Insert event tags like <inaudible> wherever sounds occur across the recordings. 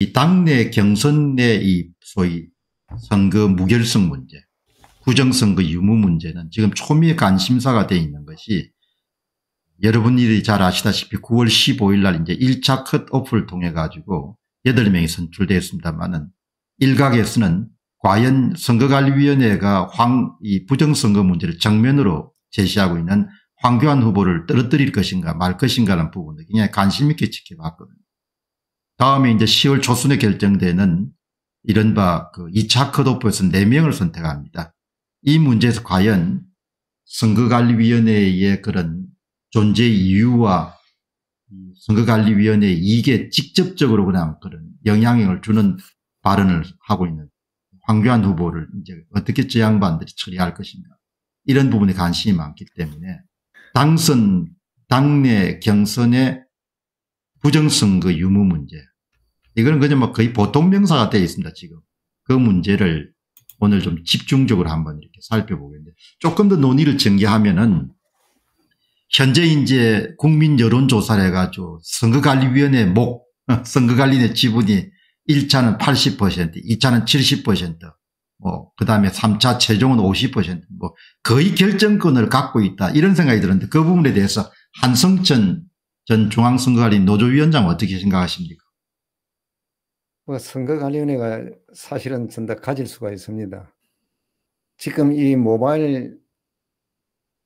이 당내 경선 내 이 소위 선거 무결성 문제, 부정선거 유무 문제는 지금 초미의 관심사가 되어 있는 것이 여러분들이 잘 아시다시피 9월 15일 날 이제 1차 컷오프를 통해 가지고 8명이 선출되었습니다만은 일각에서는 과연 선거관리위원회가 황, 이 부정선거 문제를 정면으로 제시하고 있는 황교안 후보를 떨어뜨릴 것인가 말 것인가라는 부분을 굉장히 관심 있게 지켜봤거든요. 다음에 이제 10월 초순에 결정되는 이른바 그 2차 컷오프에서 4명을 선택합니다. 이 문제에서 과연 선거관리위원회의 그런 존재 이유와 선거관리위원회 의 이익에 직접적으로 그냥 그런 영향을 력 주는 발언을 하고 있는 황교안 후보를 이제 어떻게 저 양반들이 처리할 것인가 이런 부분에 관심이 많기 때문에 당선 당내 경선의 부정선거 유무 문제 이거는 그냥 뭐 거의 보통 명사가 되어 있습니다, 지금. 그 문제를 오늘 좀 집중적으로 한번 이렇게 살펴보겠는데 조금 더 논의를 전개하면은 현재 이제 국민 여론조사를 해가지고 선거관리위원회 목, <laughs> 선거관리위원회 지분이 1차는 80%, 2차는 70%, 뭐, 그 다음에 3차 최종은 50%, 뭐, 거의 결정권을 갖고 있다. 이런 생각이 들었는데 그 부분에 대해서 한성천 전 중앙선거관리 노조위원장 어떻게 생각하십니까? 뭐 선거 관리위원회가 사실은 전다 가질 수가 있습니다. 지금 이 모바일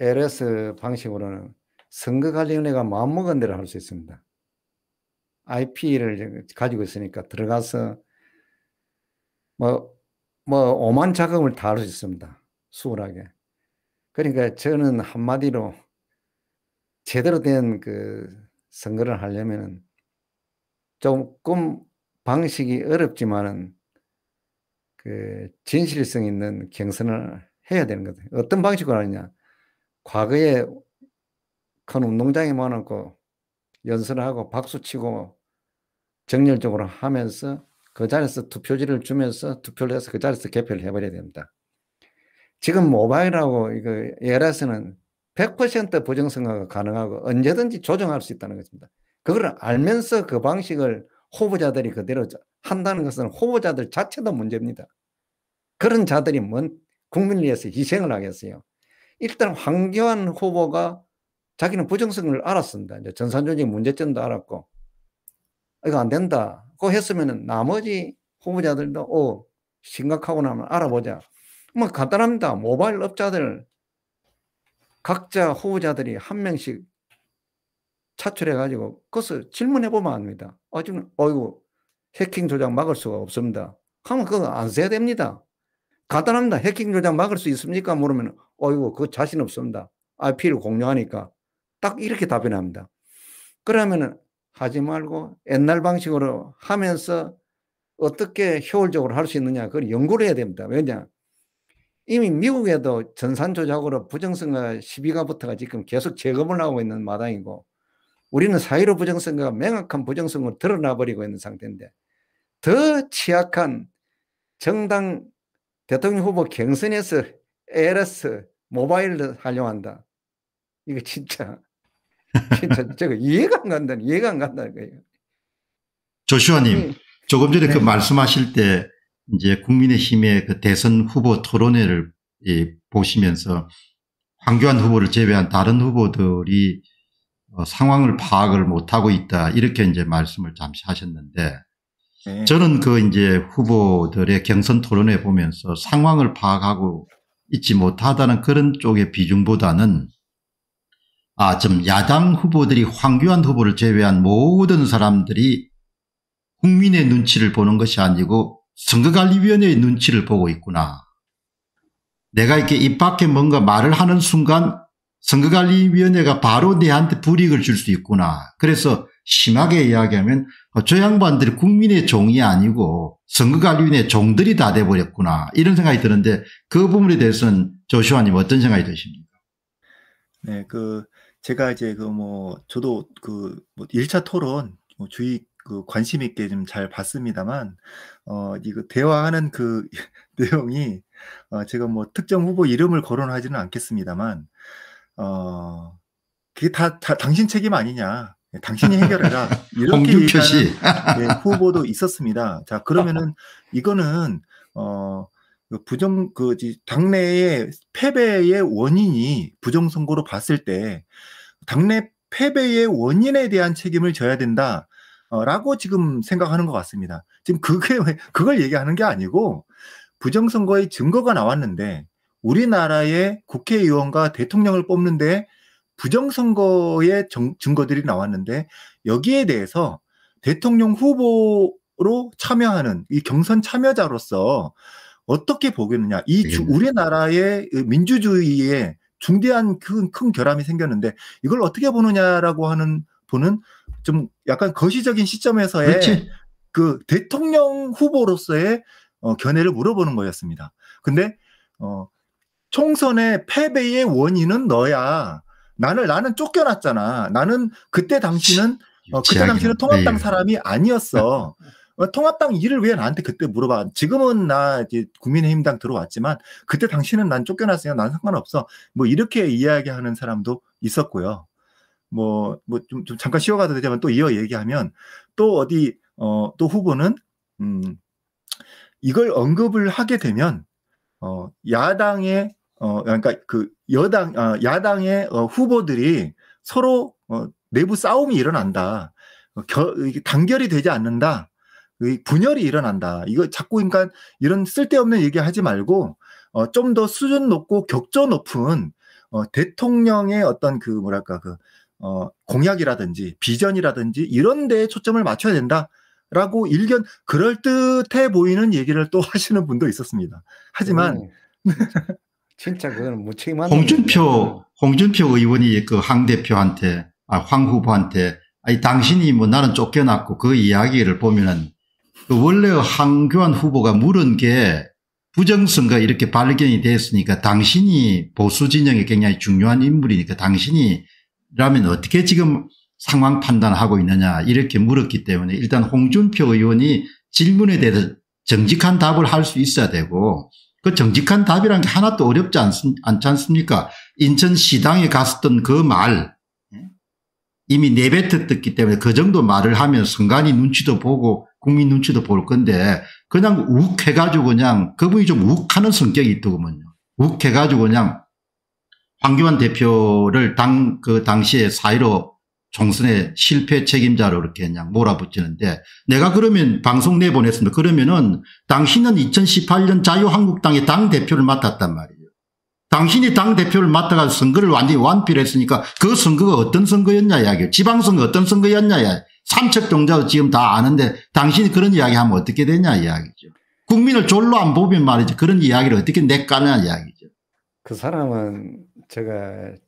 LS 방식으로는 선거 관련해가 마음먹은 대로 할 수 있습니다. IP를 가지고 있으니까 들어가서 뭐, 뭐, 오만 작업을 다 할 수 있습니다. 수월하게. 그러니까 저는 한마디로 제대로 된그 선거를 하려면 조금 방식이 어렵지만은 그 진실성 있는 경선을 해야 되는 거죠. 어떤 방식으로 하느냐. 과거에 큰 운동장이 많았고 연설을 하고 박수치고 정렬적으로 하면서 그 자리에서 투표지를 주면서 투표를 해서 그 자리에서 개표를 해버려야 됩니다. 지금 모바일하고 이거 에라서는100% 보정선거가 가능하고 언제든지 조정할 수 있다는 것입니다. 그걸 알면서 그 방식을 후보자들이 그대로 한다는 것은 후보자들 자체도 문제입니다. 그런 자들이 뭔 국민을 위해서 희생을 하겠어요. 일단 황교안 후보가 자기는 부정성을 알았습니다. 이제 전산조직 문제점도 알았고 이거 안 된다. 그했으면 나머지 후보자들도 어 심각하고 나면 알아보자. 뭐 간단합니다. 모바일 업자들 각자 후보자들이 한 명씩 차출해가지고 그것을 질문해보면 압니다. 어지금 어이구 해킹 조작 막을 수가 없습니다. 하면 그거 안 써야 됩니다. 간단합니다. 해킹 조작 막을 수 있습니까? 물으면 어이구 그거 자신 없습니다. IP를 공유하니까 딱 이렇게 답변합니다. 그러면은 하지 말고 옛날 방식으로 하면서 어떻게 효율적으로 할 수 있느냐 그걸 연구를 해야 됩니다. 왜냐 이미 미국에도 전산 조작으로 부정성과 시비가 붙어가 지금 계속 재검을 하고 있는 마당이고 우리는 사회로 부정선거가 명확한 부정성으로 드러나버리고 있는 상태인데 더 취약한 정당 대통령 후보 경선에서 LS 모바일을 활용한다. 이거 진짜, <laughs> 진짜 저거 이해가 안 간다. 이해가 안 간다는 거조슈아님 조금 전에 그 네. 그 말씀하실 때 이제 국민의힘의 그 대선 후보 토론회를 보시면서 황교안 후보를 제외한 다른 후보들이 어, 상황을 파악을 못하고 있다 이렇게 이제 말씀을 잠시 하셨는데 네. 저는 그 이제 후보들의 경선 토론회 보면서 상황을 파악하고 있지 못하다는 그런 쪽의 비중보다는 아, 좀 야당 후보들이 황교안 후보를 제외한 모든 사람들이 국민의 눈치를 보는 것이 아니고 선거관리위원회의 눈치를 보고 있구나. 내가 이렇게 입 밖에 뭔가 말을 하는 순간 선거관리위원회가 바로 내한테 불이익을 줄 수 있구나. 그래서 심하게 이야기하면 어, 저 양반들이 국민의 종이 아니고 선거관리위원회 의 종들이 다 돼버렸구나. 이런 생각이 드는데 그 부분에 대해서는 조슈아님 어떤 생각이 드십니까? 네, 그 제가 이제 그 뭐 저도 그뭐 1차 토론 뭐 주의 그 관심 있게 좀 잘 봤습니다만 어 이거 그 대화하는 그 <laughs> 내용이 어 제가 뭐 특정 후보 이름을 거론하지는 않겠습니다만 어, 그게 다, 다 당신 책임 아니냐. 예, 당신이 해결해라. <laughs> 이렇게 표시. 네, 예, 후보도 있었습니다. 자, 그러면은 이거는 어 그 부정 그 당내의 패배의 원인이 부정 선거로 봤을 때 당내 패배의 원인에 대한 책임을 져야 된다. 어, 라고 지금 생각하는 것 같습니다. 지금 그게 그걸 얘기하는 게 아니고 부정선거의 증거가 나왔는데 우리나라의 국회의원과 대통령을 뽑는데 부정선거의 정, 증거들이 나왔는데 여기에 대해서 대통령 후보로 참여하는 이 경선 참여자로서 어떻게 보겠느냐. 이 주, 네. 우리나라의 민주주의에 중대한 큰, 큰 결함이 생겼는데 이걸 어떻게 보느냐라고 하는 보는 좀 약간 거시적인 시점에서의 그렇지. 그 대통령 후보로서의 어, 견해를 물어보는 거였습니다. 근데 어, 총선의 패배의 원인은 너야. 나는 나는 쫓겨났잖아. 나는 그때 당시는 어, 그때 당시는 통합당 네. 사람이 아니었어. <laughs> 어, 통합당 일을 왜 나한테 그때 물어봐. 지금은 나 이제 국민의힘당 들어왔지만 그때 당시는난 쫓겨났으니까 난 상관없어. 뭐 이렇게 이야기하는 사람도 있었고요. 뭐뭐좀좀 잠깐 쉬어가도 되지만 또 이어 얘기하면 또 어디 어또 후보는 음 이걸 언급을 하게 되면 어 야당의 어, 그러니까 그 여당, 어, 야당의 어, 후보들이 서로 어, 내부 싸움이 일어난다. 어, 결, 단결이 되지 않는다. 분열이 일어난다. 이거 자꾸 그러니까 이런 쓸데없는 얘기 하지 말고 어, 좀 더 수준 높고 격조 높은 어, 대통령의 어떤 그 뭐랄까 그 어, 공약이라든지 비전이라든지 이런 데에 초점을 맞춰야 된다. 라고 일견 그럴듯해 보이는 얘기를 또 <laughs> 하시는 분도 있었습니다. 하지만 네. 진짜 그건 무책임한. 홍준표 홍준표 의원이 그황 대표한테 아, 황 후보한테 아니 당신이 뭐 나는 쫓겨났고 그 이야기를 보면은 그 원래 황교안 후보가 물은 게 부정선거 이렇게 발견이 됐으니까 당신이 보수 진영에 굉장히 중요한 인물이니까 당신이라면 어떻게 지금 상황 판단하고 있느냐 이렇게 물었기 때문에 일단 홍준표 의원이 질문에 대해서 정직한 답을 할 수 있어야 되고 그 정직한 답이란 게 하나도 어렵지 않, 않지 않습니까? 인천시당에 갔었던 그 말, 예? 이미 내뱉었기 때문에 그 정도 말을 하면 순간이 눈치도 보고 국민 눈치도 볼 건데 그냥 욱 해가지고 그냥 그분이 좀 욱하는 성격이 있더군요. 욱 해가지고 그냥 황교안 대표를 당, 그 당시에 사이로 총선의 실패 책임자로 이렇게 그냥 몰아붙이는데 내가 그러면 방송 내보냈습니다. 그러면은 당신은 2018년 자유한국당의 당대표를 맡았단 말이에요. 당신이 당대표를 맡아가지고 선거를 완전히 완필 했으니까 그 선거가 어떤 선거였냐 이야기 지방선거 어떤 선거였냐 이야기. 삼척동자도 지금 다 아는데 당신이 그런 이야기하면 어떻게 되냐 이야기죠. 국민을 졸로 안 보면 말이죠. 그런 이야기를 어떻게 내까냐 이야기죠. 그 사람은 제가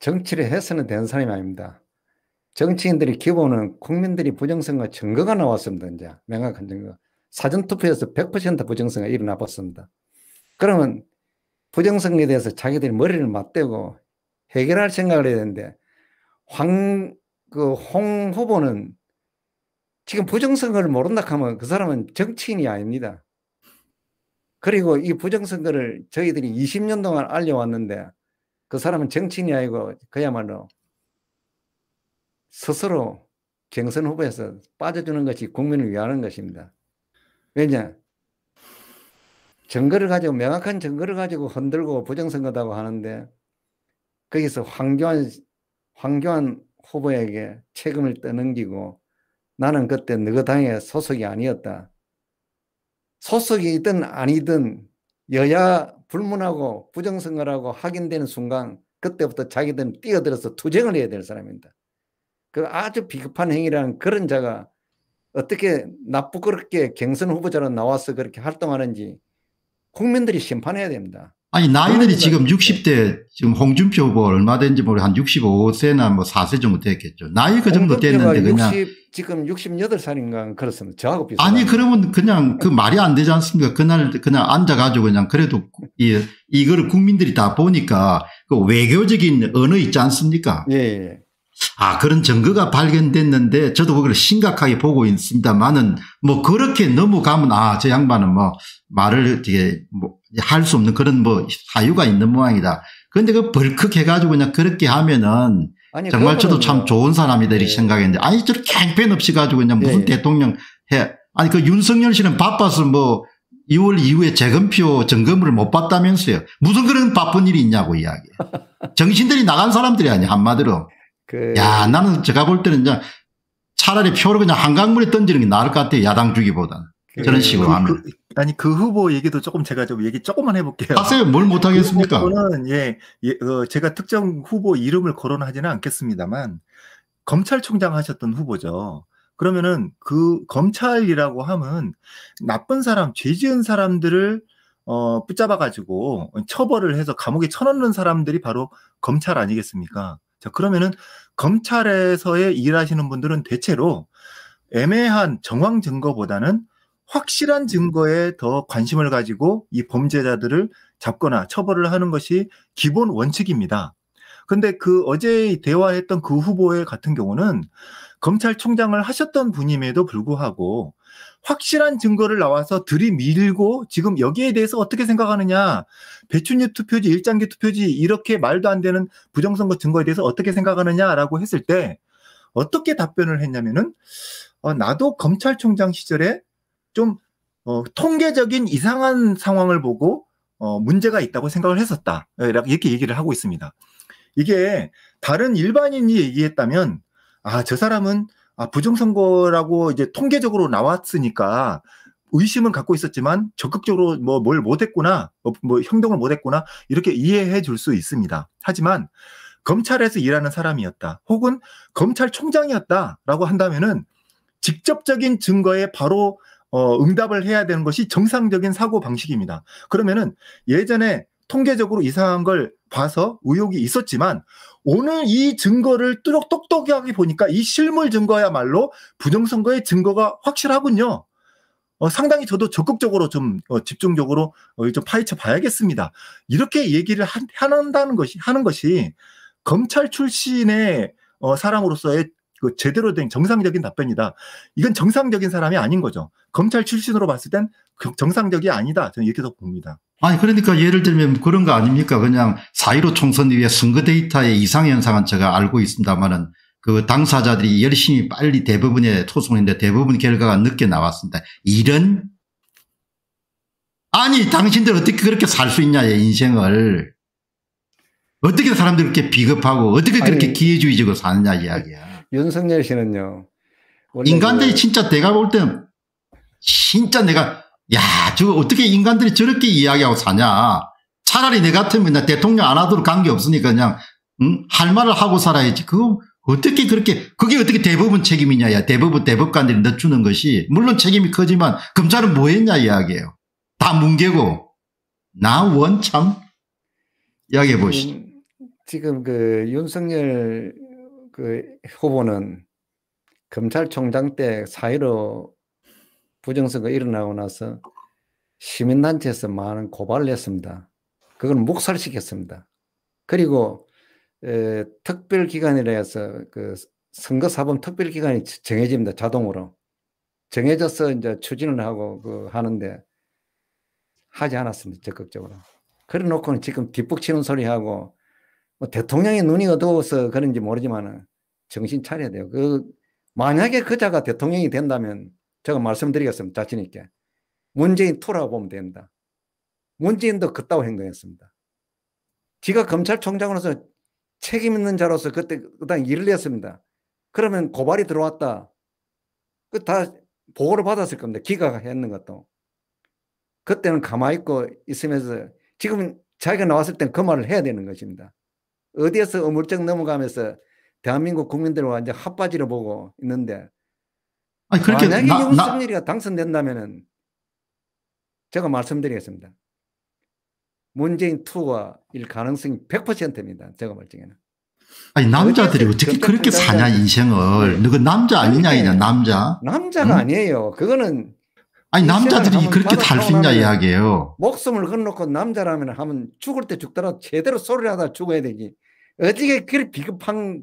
정치를 해서는 되 사람이 아닙니다. 정치인들이 기본은 국민들이 부정선거 증거가 나왔습니다. 이제 명확한 증거. 사전투표에서 100%부정선거 일어나 봤습니다. 그러면 부정선거에 대해서 자기들이 머리를 맞대고 해결할 생각을 해야 되는데 황, 그 홍 후보는 지금 부정선거를 모른다 하면 그 사람은 정치인이 아닙니다. 그리고 이 부정선거를 저희들이 20년 동안 알려왔는데 그 사람은 정치인이 아니고 그야말로 스스로 경선 후보에서 빠져주는 것이 국민을 위하는 것입니다. 왜냐? 증거를 가지고, 명확한 증거를 가지고 흔들고 부정선거다고 하는데, 거기서 황교안, 황교안 후보에게 책임을 떠넘기고, 나는 그때 너희 당의 소속이 아니었다. 소속이든 아니든 여야 불문하고 부정선거라고 확인되는 순간, 그때부터 자기들은 뛰어들어서 투쟁을 해야 될 사람입니다. 그 아주 비겁한 행위라는 그런 자가 어떻게 나쁘그렇게 경선 후보자로 나와서 그렇게 활동하는지 국민들이 심판해야 됩니다. 아니 나이들이 지금 60대 지금 홍준표 후보 얼마 된지 모르 한 65세나 뭐 4세 정도 됐겠죠. 나이 그 정도 됐는데 60, 그냥 지금 68살인가 그렇습니다. 저하고 비슷. 아니 그러면 그냥 그 말이 안 되지 않습니까? 그날 그냥 앉아가지고 그냥 그래도 이 이거를 국민들이 다 보니까 그 외교적인 언어 있지 않습니까? 예. 예. 아 그런 증거가 발견됐는데 저도 그걸 심각하게 보고 있습니다만은 뭐 그렇게 넘어가면 아 저 양반은 뭐 말을 어떻게 뭐 할 수 없는 그런 뭐 사유가 있는 모양이다. 그런데 그 벌컥 해가지고 그냥 그렇게 하면은 아니, 정말 저도 참 좋은 사람이다 이렇게 예. 네. 생각했는데 아니 저렇게 행편 없이 가지고 그냥 무슨 네. 대통령 해 아니 그 윤석열 씨는 바빠서 뭐 2월 이후에 재검표 점검을 못 봤다면서요. 무슨 그런 바쁜 일이 있냐고 이야기. 해 정신들이 나간 사람들이 아니야 한마디로. 그. 야, 나는 제가 볼 때는 이제 차라리 표를 그냥 한강물에 던지는 게 나을 것 같아요. 야당 주기보다는. 그, 저런 그 식으로 그, 하면. 그, 아니, 그 후보 얘기도 조금 제가 좀 얘기 조금만 해볼게요. 하세요. 뭘 그 못하겠습니까? 그 후보는, 예, 예 어, 제가 특정 후보 이름을 거론하지는 않겠습니다만, 검찰총장 하셨던 후보죠. 그러면은 그 검찰이라고 함은 나쁜 사람, 죄 지은 사람들을 어, 붙잡아가지고 처벌을 해서 감옥에 쳐넣는 사람들이 바로 검찰 아니겠습니까? 자, 그러면은 검찰에서의 일하시는 분들은 대체로 애매한 정황 증거보다는 확실한 증거에 더 관심을 가지고 이 범죄자들을 잡거나 처벌을 하는 것이 기본 원칙입니다. 근데 그 어제 대화했던 그 후보의 같은 경우는 검찰총장을 하셨던 분임에도 불구하고 확실한 증거를 나와서 들이밀고 지금 여기에 대해서 어떻게 생각하느냐 배춘유 투표지 일장기 투표지 이렇게 말도 안 되는 부정선거 증거에 대해서 어떻게 생각하느냐라고 했을 때 어떻게 답변을 했냐면은 어, 나도 검찰총장 시절에 좀 어, 통계적인 이상한 상황을 보고 어, 문제가 있다고 생각을 했었다 예, 이렇게 얘기를 하고 있습니다. 이게 다른 일반인이 얘기했다면 아 저 사람은 아, 부정선거라고 이제 통계적으로 나왔으니까 의심은 갖고 있었지만 적극적으로 뭐 뭘 못했구나, 뭐, 뭐 행동을 못했구나 이렇게 이해해 줄 수 있습니다. 하지만 검찰에서 일하는 사람이었다, 혹은 검찰총장이었다라고 한다면은 직접적인 증거에 바로 어, 응답을 해야 되는 것이 정상적인 사고 방식입니다. 그러면은 예전에 통계적으로 이상한 걸 봐서 의혹이 있었지만 오늘 이 증거를 뚜렷 똑똑하게 보니까 이 실물 증거야말로 부정선거의 증거가 확실하군요. 어, 상당히 저도 적극적으로 좀 어, 집중적으로 어, 좀 파헤쳐 봐야겠습니다. 이렇게 얘기를 한, 한다는 것이 하는 것이 검찰 출신의 어, 사람으로서의 그 제대로 된 정상적인 답변이다. 이건 정상적인 사람이 아닌 거죠. 검찰 출신으로 봤을 땐 그 정상적이 아니다. 저는 이렇게 봅니다. 아니 그러니까 예를 들면 그런 거 아닙니까? 그냥 4.15 총선 이후에 선거 데이터의 이상현상은 제가 알고 있습니다만은 그 당사자들이 열심히 빨리 대부분의 초송인데 대부분 결과가 늦게 나왔습니다. 이런 아니 당신들 어떻게 그렇게 살 수 있냐 인생을 어떻게 사람들 그렇게 비겁하고 어떻게 그렇게 아니, 기회주의적으로 사느냐 이야기야. 윤석열 씨는요. 인간들이 진짜 내가 볼 때는 진짜 내가 야 저거 어떻게 인간들이 저렇게 이야기하고 사냐. 차라리 내 같으면 대통령 안 하도록 관계 없으니까 그냥 응? 할 말을 하고 살아야지. 그 어떻게 그렇게 그게 어떻게 대부분 책임이냐 야 대부분 대법관들이 늦추는 것이 물론 책임이 크지만 검찰은 뭐 했냐 이야기예요. 다 뭉개고 나 원참 이야기해 보시죠. 지금 그 윤석열 그 후보는 검찰총장 때 사회로 부정선거 일어나고 나서 시민단체에서 많은 고발을 했습니다. 그걸 묵살시켰습니다. 그리고 에, 특별기관이라 해서 그 선거사범 특별기관이 정해집니다. 자동으로. 정해져서 이제 추진을 하고 그 하는데 하지 않았습니다. 적극적으로. 그래 놓고는 지금 뒷북 치는 소리하고 뭐 대통령의 눈이 어두워서 그런지 모르지만 정신 차려야 돼요. 그 만약에 그자가 대통령이 된다면 제가 말씀드리겠습니다. 자신 있게. 문재인 투라고 보면 된다. 문재인도 그따위 행동했습니다. 지가 검찰총장으로서 책임 있는 자로서 그때 그당 일을 했습니다. 그러면 고발이 들어왔다. 그 다 보고를 받았을 겁니다. 기가 했는 것도. 그때는 가만히 있고 있으면서 지금 자기가 나왔을 땐그 말을 해야 되는 것입니다. 어디에서 어물쩍 넘어가면서 대한민국 국민들을 완전 핫바지를 보고 있는데 아니, 그렇게 만약에 나, 윤석열이가 당선된다면은 제가 말씀드리겠습니다. 문재인 투가일 가능성이 100%입니다. 제가 볼 적에는. 아니 남자들이 어떻게 그렇게 사냐 인생을 너가 그 남자 아니냐 그러니까 이냐 남자 남자가 응? 아니에요 그거는 아니 남자들이 그렇게 달 수 있냐 이야기예요 목숨을 건놓고 남자라면 하면 죽을 때 죽더라도 제대로 소리를 하다 죽어야 되지 어떻게 그렇게 비겁한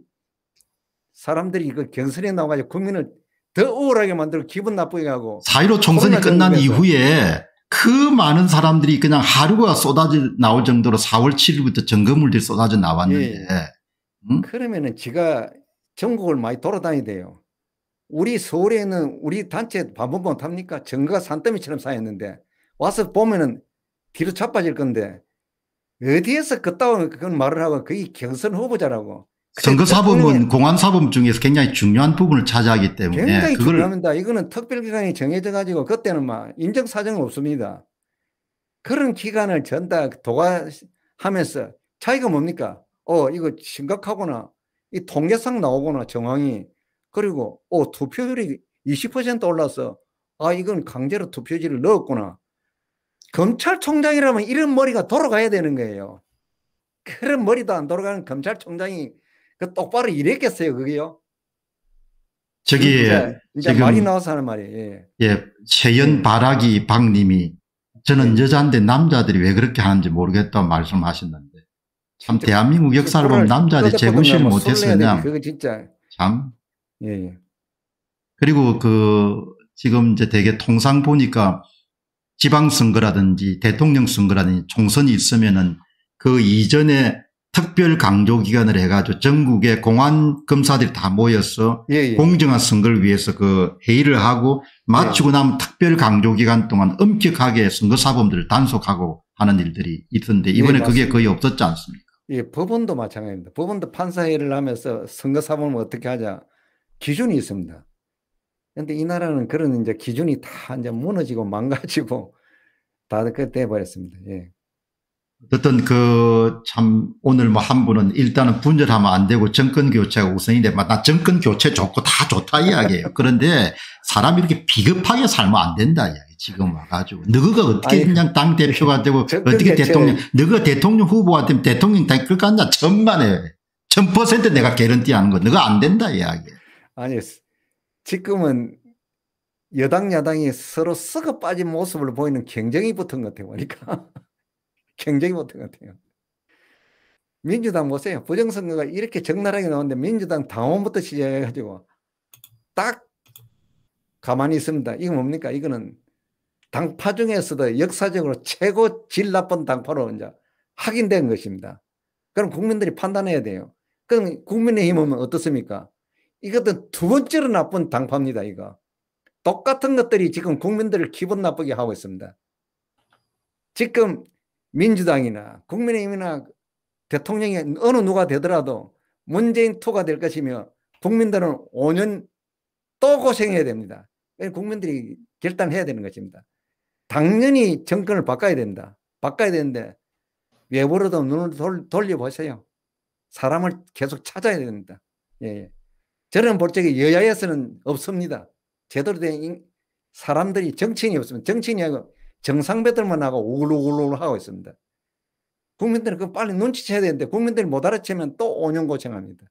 사람들이 이거 경선에 나와가지고 국민을 더 우울하게 만들고 기분 나쁘게 하고. 4.15 총선이 끝난 이후에 그 많은 사람들이 그냥 하루가 쏟아져 나올 정도로 4월 7일부터 점거물들이 쏟아져 나왔는데. 예. 음? 그러면은 지가 전국을 많이 돌아다니야 돼요. 우리 서울에는 우리 단체 반복못합니까거가 산더미처럼 쌓였는데 와서 보면은 뒤로 자빠질 건데 어디에서 그따운 그런 말을 하고 거의 경선 후보자라고. 선거 사범은 공안 사범 중에서 굉장히 중요한 부분을 차지하기 때문에 굉장히 중요합니다. 이거는 특별 기간이 정해져 가지고 그때는 막 인정 사정 없습니다. 그런 기간을 전다 도과하면서 차이가 뭡니까? 어 이거 심각하거나 이 통계상 나오거나 정황이 그리고 어 투표율이 20% 올라서 아 이건 강제로 투표지를 넣었구나 검찰총장이라면 이런 머리가 돌아가야 되는 거예요. 그런 머리도 안 돌아가는 검찰총장이 그 똑바로 일했겠어요, 그게요? 저기 이제, 말이 나와서 하는 말이에요. 예. 예 최연 예. 바라기 박님이 저는 예. 여자인데 남자들이 왜 그렇게 하는지 모르겠다 말씀하셨는데 참 대한민국 역사를 보면 남자들이 제공실 못했으냐. 그거 진짜 참. 예, 예. 그리고 그 지금 이제 되게 통상 보니까 지방선거라든지 대통령 선거라든지 총선이 있으면은 그 이전에 특별 강조 기간을 해가지고 전국의 공안 검사들이 다 모여서 예, 예. 공정한 선거를 위해서 그 회의를 하고 마치고 예. 나면 특별 강조 기간 동안 엄격하게 선거 사범들을 단속하고 하는 일들이 있던데 예, 이번에 그게 거의 없었지 않습니까? 예, 법원도 마찬가지입니다. 법원도 판사회의를 하면서 선거 사범을 어떻게 하자 기준이 있습니다. 근데 이 나라는 그런 이제 기준이 다 이제 무너지고 망가지고 다 그때 버렸습니다. 예. 어떤 그 참 오늘 뭐 한 분은 일단은 분열하면 안 되고 정권 교체가 우선인데 나 정권 교체 좋고 다 좋다 이야기예요. 그런데 사람이 이렇게 비겁하게 살면 안 된다 이야기 지금 와가지고 너가 어떻게 아니, 그냥 당 대표가 되고 어떻게 대통령 너가 대통령 후보가 되면 대통령 당 끌까 한다 천만에 천 퍼센트 내가 개런티 하는 거 너가 안 된다 이야기. 아니 지금은 여당 야당이 서로 썩어 빠진 모습을 보이는 경쟁이 붙은 것 같아요. 보니까 <laughs> 경쟁이 붙은 것 같아요. 민주당 보세요. 부정선거가 이렇게 적나라하게 나오는데 민주당 당원부터 시작해가지고 딱 가만히 있습니다. 이건 뭡니까? 이거는 당파 중에서도 역사적으로 최고 질 나쁜 당파로 이제 확인된 것입니다. 그럼 국민들이 판단해야 돼요. 그럼 국민의힘은 어떻습니까? 이것은 두 번째로 나쁜 당파입니다, 이거. 똑같은 것들이 지금 국민들을 기분 나쁘게 하고 있습니다. 지금 민주당이나 국민의힘이나 대통령이 어느 누가 되더라도 문재인 투가될 것이며 국민들은 5년 또 고생해야 됩니다. 국민들이 결단해야 되는 것입니다. 당연히 정권을 바꿔야 된다. 바꿔야 되는데 외부로도 눈을 돌려보세요. 사람을 계속 찾아야 됩니다. 예. 예. 저는 볼 적에 여야에서는 없습니다. 제대로 된 사람들이 정치인이 없으면 정치인이 니고 정상배들만 하고 우글우글우글 하고 있습니다. 국민들은 그 빨리 눈치채야 되는데 국민들이 못 알아채면 또 5년 고생합니다.